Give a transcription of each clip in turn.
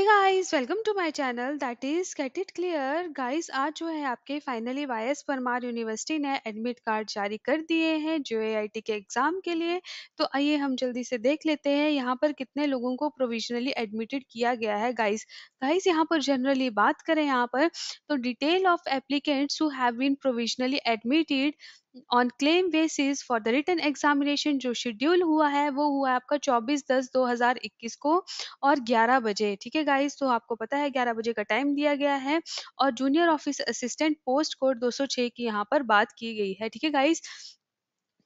Hey guys welcome to my channel that is get it clear guys आज जो है आपके फाइनली वाईएस परमार यूनिवर्सिटी ने एडमिट कार्ड जारी कर दिए हैं जो एआईटी के एग्जाम के लिए तो आइए हम जल्दी से देख लेते हैं यहाँ पर कितने लोगों को प्रोविजनली एडमिटेड किया गया है गाइस गाइस यहाँ पर जनरली बात करें यहाँ पर तो detail of applicants who have been provisionally admitted on claim basis for the written examination जो शेड्यूल हुआ है वो हुआ है आपका 24 दस 2021 को और 11 बजे ठीक है गाइस तो आपको पता है 11 बजे का टाइम दिया गया है और junior office assistant post code 206 की यहाँ पर बात की गई है ठीक है गाइस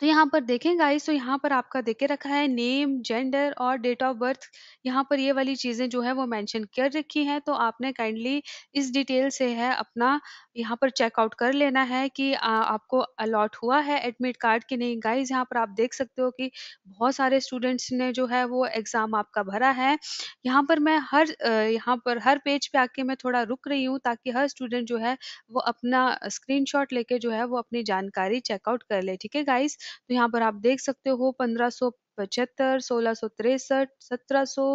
तो यहाँ पर देखें गाइस तो यहाँ पर आपका देखे रखा है नेम जेंडर और डेट ऑफ बर्थ यहाँ पर ये वाली चीज़ें जो है वो मेंशन कर रखी हैं तो आपने काइंडली इस डिटेल से है अपना यहाँ पर चेकआउट कर लेना है कि आ, आपको अलॉट हुआ है एडमिट कार्ड कि नहीं गाइस यहाँ पर आप देख सकते हो कि बहुत सारे स्टूडेंट्स ने जो है वो एग्ज़ाम आपका भरा है यहाँ पर मैं हर यहाँ पर हर पेज पे आके मैं थोड़ा रुक रही हूँ ताकि हर स्टूडेंट जो है वो अपना स्क्रीन लेके जो है वो अपनी जानकारी चेकआउट कर ले ठीक है गाइज़ तो यहाँ पर आप देख सकते हो पंद्रह सो पचहत्तर सोलह सो तिरसठ सत्रह सो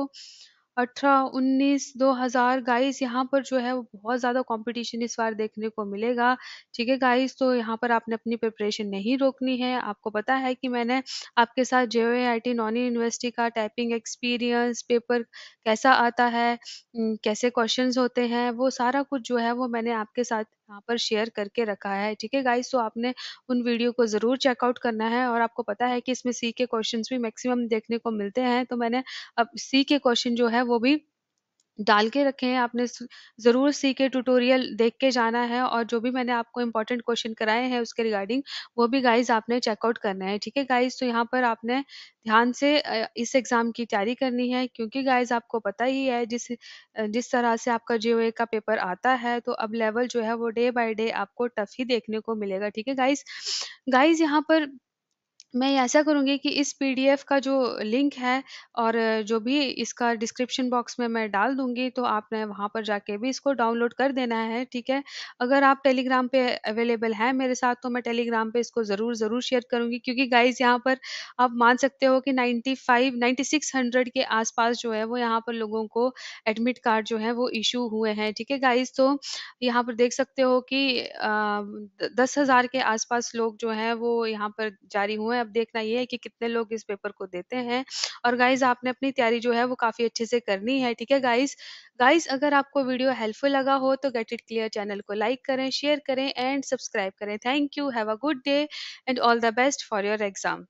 अठारह उन्नीस दो हज़ार गाइस यहाँ पर जो है वो बहुत ज़्यादा कंपटीशन इस बार देखने को मिलेगा ठीक है गाइस तो यहाँ पर आपने अपनी प्रिपरेशन नहीं रोकनी है आपको पता है कि मैंने आपके साथ J I T non university का टाइपिंग एक्सपीरियंस पेपर कैसा आता है कैसे क्वेश्चंस होते हैं वो सारा कुछ जो है वो मैंने आपके साथ यहाँ पर शेयर करके रखा है ठीक है गाइस तो आपने उन वीडियो को ज़रूर चेकआउट करना है और आपको पता है कि इसमें सी के क्वेश्चन भी मैक्सिमम देखने को मिलते हैं तो मैंने अब सी के क्वेश्चन जो है वो भी डाल के रखे हैं आपने जरूर सी के ट्यूटोरियल देख के जाना है और जो भी मैंने आपको इंपॉर्टेंट क्वेश्चन कराए हैं उसके रिगार्डिंग वो भी गाइज आपने चेकआउट करना है ठीक है गाइज तो यहाँ पर आपने ध्यान से इस एग्जाम की तैयारी करनी है क्योंकि गाइज आपको पता ही है जिस जिस तरह से आपका जे का पेपर आता है तो अब लेवल जो है वो डे बाई डे आपको टफ ही देखने को मिलेगा ठीक है गाइज गाइज यहाँ पर मैं ऐसा करूँगी कि इस पी का जो लिंक है और जो भी इसका डिस्क्रिप्शन बॉक्स में मैं डाल दूँगी तो आपने वहाँ पर जाके भी इसको डाउनलोड कर देना है, ठीक है? अगर आप टेलीग्राम पे अवेलेबल हैं मेरे साथ तो मैं टेलीग्राम पे इसको ज़रूर, ज़रूर शेयर करूँगी क्योंकि गाइज़ यहाँ पर आप मान सकते हो कि 95 9600 के आस-पास जो है वो यहाँ पर लोगों को एडमिट कार्ड जो है वो इशू हुए हैं, ठीक है गाइज़? तो यहाँ पर देख सकते हो कि दस के आस-पास लोग जो हैं वो यहाँ पर जारी हुए है अब देखना ये है कि कितने लोग इस पेपर को देते हैं और गाइज आपने अपनी तैयारी जो है वो काफी अच्छे से करनी है ठीक है गाइज गाइज अगर आपको वीडियो हेल्पफुल लगा हो तो गेट इट क्लियर चैनल को लाइक करें शेयर करें एंड सब्सक्राइब करें thank you have a good day and all the best for your exam